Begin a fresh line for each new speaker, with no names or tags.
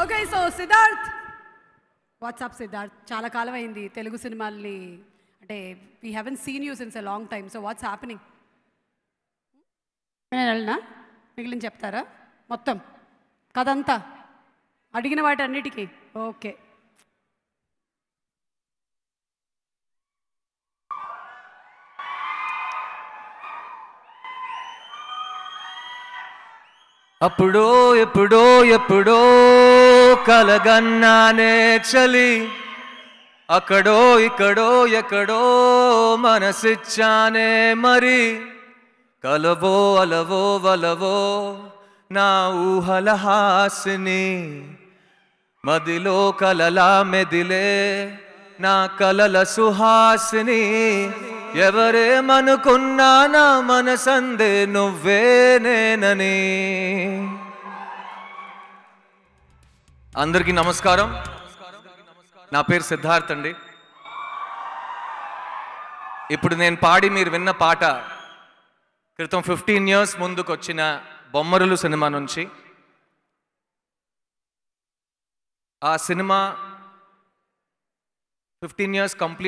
okay so Siddharth what's up Siddharth చాలా కాలం అయింది తెలుగు సినిమాల్ని అంటే we haven't seen you since a long time so what's happening నేను వెళ్ళినా మిగిలిన చెప్తారా మొత్తం కదంతా అడిగిన వాటి అన్నిటికీ ఓకే
అప్పుడో ఎప్పుడో ఎప్పుడో కలగన్నానే చలి అక్కడో ఇక్కడో ఎక్కడో మనసిచ్చానే మరి కలవో అలవో వలవో నా ఊహల హాసిని మదిలో కలలా మెదిలే నా కలల సుహాసిని ఎవరేమనుకున్నా నా మనసందే నువ్వే నేనని
అందరికీ నమస్కారం నా పేరు సిద్ధార్థ్ అండి ఇప్పుడు నేను పాడి మీరు విన్న పాట క్రితం ఫిఫ్టీన్ ఇయర్స్ ముందుకు వచ్చిన బొమ్మరులు సినిమా నుంచి
ఆ సినిమా ఫిఫ్టీన్ ఇయర్స్ కంప్లీట్